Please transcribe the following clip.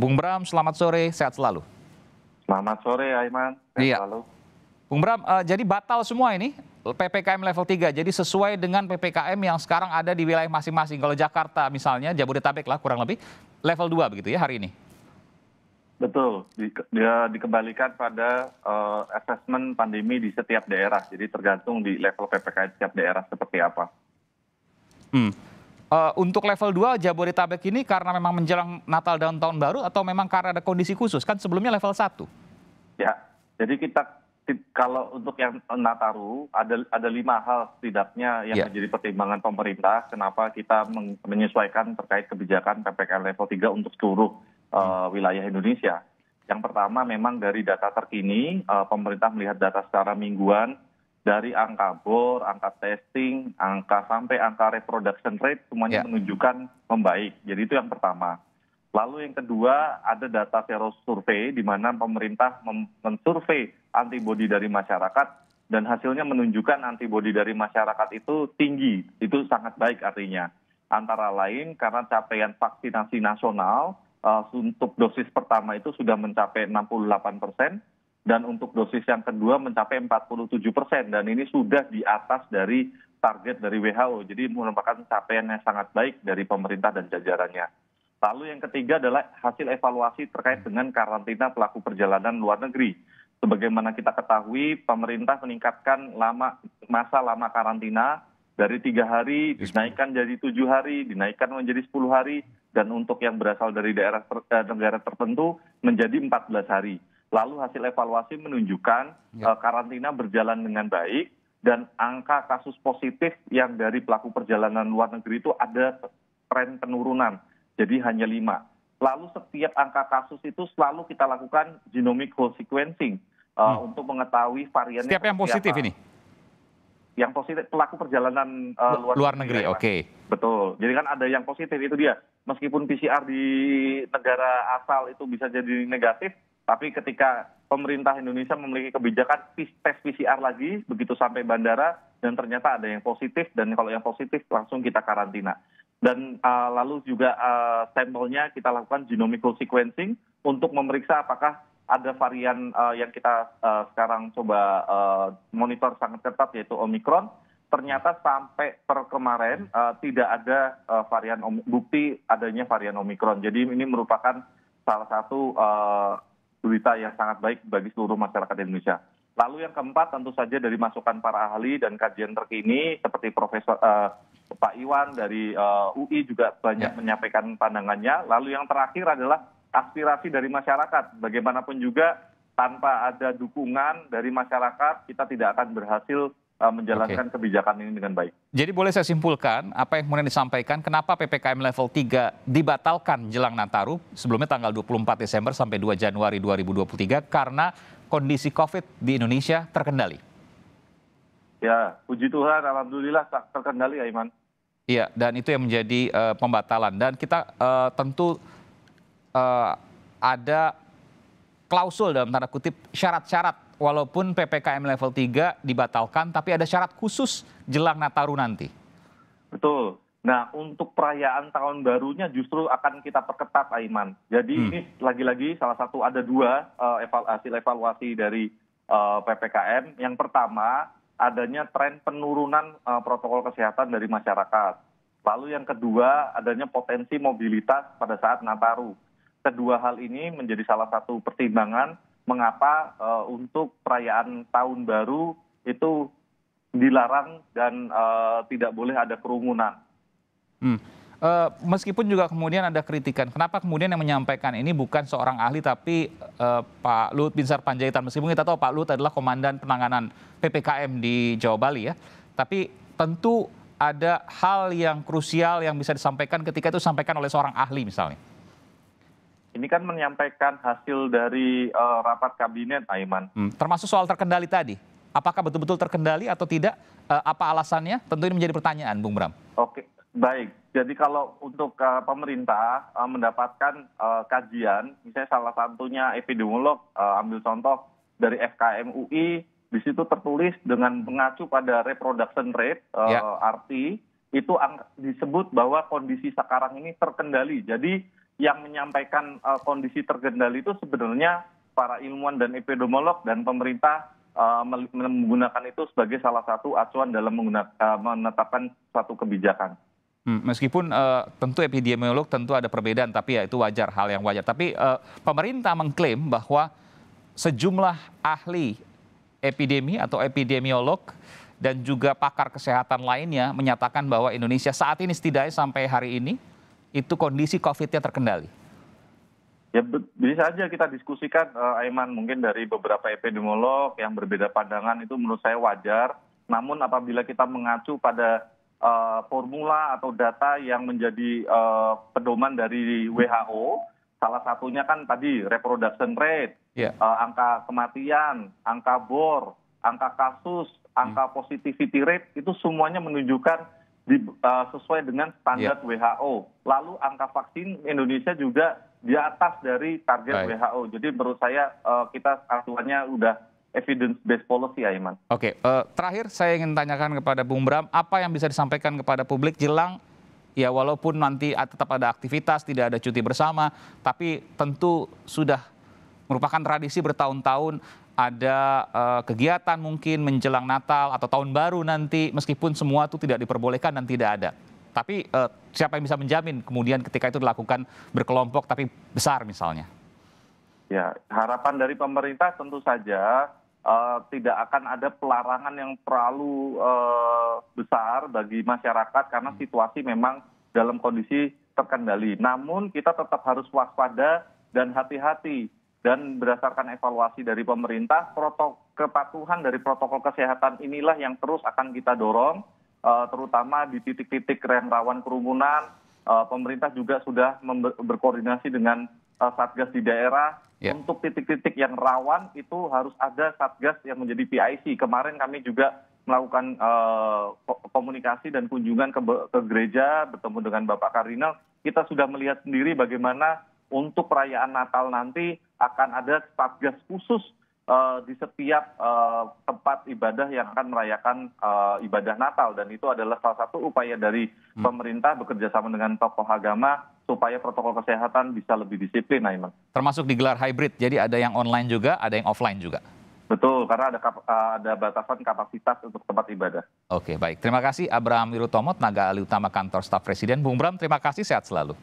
Bung Bram, selamat sore, sehat selalu. Selamat sore, Aiman. Sehat iya. selalu. Bung Bram, uh, jadi batal semua ini PPKM level 3. Jadi sesuai dengan PPKM yang sekarang ada di wilayah masing-masing. Kalau Jakarta misalnya, Jabodetabek lah kurang lebih, level 2 begitu ya hari ini. Betul, di, dia dikembalikan pada uh, assessment pandemi di setiap daerah. Jadi tergantung di level PPKM setiap daerah seperti apa. Hmm. Uh, untuk level 2 Jabodetabek ini karena memang menjelang Natal dan Tahun Baru atau memang karena ada kondisi khusus? Kan sebelumnya level 1. Ya, jadi kita kalau untuk yang Nataru ada ada lima hal setidaknya yang yeah. menjadi pertimbangan pemerintah kenapa kita menyesuaikan terkait kebijakan PPKM level 3 untuk seluruh uh, wilayah Indonesia. Yang pertama memang dari data terkini uh, pemerintah melihat data secara mingguan dari angka bor, angka testing, angka sampai angka reproduction rate semuanya yeah. menunjukkan membaik. Jadi itu yang pertama. Lalu yang kedua ada data survei di mana pemerintah mensurvei antibodi dari masyarakat dan hasilnya menunjukkan antibodi dari masyarakat itu tinggi. Itu sangat baik artinya. Antara lain karena capaian vaksinasi nasional uh, untuk dosis pertama itu sudah mencapai 68 persen, dan untuk dosis yang kedua mencapai 47 persen dan ini sudah di atas dari target dari WHO. Jadi merupakan capaian yang sangat baik dari pemerintah dan jajarannya. Lalu yang ketiga adalah hasil evaluasi terkait dengan karantina pelaku perjalanan luar negeri. Sebagaimana kita ketahui, pemerintah meningkatkan lama masa lama karantina dari tiga hari dinaikkan jadi tujuh hari, dinaikkan menjadi sepuluh hari, dan untuk yang berasal dari daerah eh, negara tertentu menjadi 14 hari lalu hasil evaluasi menunjukkan ya. eh, karantina berjalan dengan baik dan angka kasus positif yang dari pelaku perjalanan luar negeri itu ada tren penurunan, jadi hanya lima. Lalu setiap angka kasus itu selalu kita lakukan genomic whole sequencing uh, untuk mengetahui varian. Setiap yang positif ini? Yang positif pelaku perjalanan uh, luar, luar negeri, ya, oke. Okay. Betul. Jadi kan ada yang positif itu dia. Meskipun PCR di negara asal itu bisa jadi negatif, tapi ketika pemerintah Indonesia memiliki kebijakan tes PCR lagi begitu sampai bandara dan ternyata ada yang positif dan kalau yang positif langsung kita karantina. Dan uh, lalu juga uh, sampelnya kita lakukan genomical sequencing untuk memeriksa apakah ada varian uh, yang kita uh, sekarang coba uh, monitor sangat ketat yaitu Omicron. Ternyata sampai per kemarin uh, tidak ada uh, varian bukti adanya varian Omicron. Jadi ini merupakan salah satu uh, berita yang sangat baik bagi seluruh masyarakat Indonesia. Lalu yang keempat tentu saja dari masukan para ahli dan kajian terkini seperti Profesor uh, Pak Iwan dari uh, eh, UI juga banyak ya. menyampaikan pandangannya. Lalu yang terakhir adalah aspirasi dari masyarakat. Bagaimanapun juga tanpa ada dukungan dari masyarakat kita tidak akan berhasil Eh, menjalankan okay. kebijakan ini dengan baik. Jadi boleh saya simpulkan apa yang kemudian disampaikan kenapa PPKM level 3 dibatalkan jelang Nataru sebelumnya tanggal 24 Desember sampai 2 Januari 2023 karena kondisi COVID di Indonesia terkendali. Ya, puji Tuhan alhamdulillah terkendali ya, Iman. Iya, dan itu yang menjadi uh, pembatalan dan kita uh, tentu uh, ada klausul dalam tanda kutip syarat-syarat walaupun PPKM level 3 dibatalkan, tapi ada syarat khusus jelang Nataru nanti. Betul. Nah, untuk perayaan tahun barunya justru akan kita perketat, Aiman. Jadi hmm. ini lagi-lagi salah satu ada dua uh, eh, evaluasi evaluasi dari uh, eh, ppkm. Yang pertama adanya tren penurunan uh, protokol kesehatan dari masyarakat. Lalu yang kedua adanya potensi mobilitas pada saat Nataru. Kedua hal ini menjadi salah satu pertimbangan mengapa eh, untuk perayaan tahun baru itu dilarang dan eh, tidak boleh ada kerumunan. Hmm. Eh, meskipun juga kemudian ada kritikan, kenapa kemudian yang menyampaikan ini bukan seorang ahli tapi Pak Luhut Binsar Panjaitan? Meskipun kita tahu Pak Luhut adalah komandan penanganan PPKM di Jawa Bali ya, tapi tentu ada hal yang krusial yang bisa disampaikan ketika itu disampaikan oleh seorang ahli misalnya ini kan menyampaikan hasil dari uh, rapat kabinet, Aiman. Hmm. Termasuk soal terkendali tadi. Apakah betul-betul terkendali atau tidak? Uh, apa alasannya? Tentu ini menjadi pertanyaan, Bung Bram. Oke, baik. Jadi kalau untuk uh, pemerintah uh, mendapatkan uh, kajian, misalnya salah satunya epidemiolog uh, ambil contoh dari FKM UI, di situ tertulis dengan mengacu pada reproduction rate uh, yeah. RT itu disebut bahwa kondisi sekarang ini terkendali. Jadi yang menyampaikan eh, kondisi terkendali itu sebenarnya para ilmuwan dan epidemiolog dan pemerintah eh, menggunakan itu sebagai salah satu acuan dalam eh, menetapkan suatu kebijakan. Hmm, meskipun uh, tentu epidemiolog tentu ada perbedaan, tapi ya itu wajar hal yang wajar. Tapi uh, pemerintah mengklaim bahwa sejumlah ahli epidemi atau epidemiolog dan juga pakar kesehatan lainnya menyatakan bahwa Indonesia saat ini setidaknya sampai hari ini itu kondisi COVID-nya terkendali? Ya bisa aja kita diskusikan, eh, Aiman. Mungkin dari beberapa epidemiolog yang berbeda pandangan itu menurut saya wajar. Namun apabila kita mengacu pada uh, formula atau data yang menjadi uh, pedoman dari WHO, salah satunya kan tadi reproduction rate, yeah. Ya. uh, angka kematian, angka bor, angka kasus, angka positivity rate itu semuanya menunjukkan di, uh, sesuai dengan standar yeah. WHO. Lalu angka vaksin Indonesia juga di atas dari target Baik. WHO. Jadi menurut saya uh, kita aturannya udah evidence based policy ya Iman. Oke, okay. uh, eh, terakhir saya ingin tanyakan kepada Bung Bram apa yang bisa disampaikan kepada publik jelang ya walaupun nanti tetap ada aktivitas, tidak ada cuti bersama, tapi tentu sudah merupakan tradisi bertahun-tahun ada uh, kegiatan mungkin menjelang Natal atau tahun baru nanti meskipun semua itu tidak diperbolehkan dan tidak ada. Tapi uh, siapa yang bisa menjamin kemudian ketika itu dilakukan berkelompok tapi besar misalnya? Ya, harapan dari pemerintah tentu saja uh, tidak akan ada pelarangan yang terlalu uh, besar bagi masyarakat karena situasi memang dalam kondisi terkendali. Namun kita tetap harus waspada dan hati-hati dan berdasarkan evaluasi dari pemerintah kepatuhan dari protokol kesehatan inilah yang terus akan kita dorong eh, terutama di titik-titik yang rawan kerumunan eh, pemerintah juga sudah berkoordinasi dengan eh, satgas di daerah yeah. untuk titik-titik yang rawan itu harus ada satgas yang menjadi PIC kemarin kami juga melakukan uh, komunikasi dan kunjungan ke, ke gereja bertemu dengan Bapak Kardinal kita sudah melihat sendiri bagaimana untuk perayaan Natal nanti akan ada satgas khusus eh, di setiap uh, tempat ibadah yang akan merayakan uh, ibadah Natal dan itu adalah salah satu upaya dari hmm. pemerintah bekerjasama dengan tokoh agama supaya protokol kesehatan bisa lebih disiplin, Aiman. Termasuk digelar hybrid, jadi ada yang online juga, ada yang offline juga. Betul, karena ada kap ada batasan kapasitas untuk tempat ibadah. Oke, baik. Terima kasih Abraham Wirutomo, Naga ahli utama kantor staf presiden. Bung Bram, terima kasih, sehat selalu.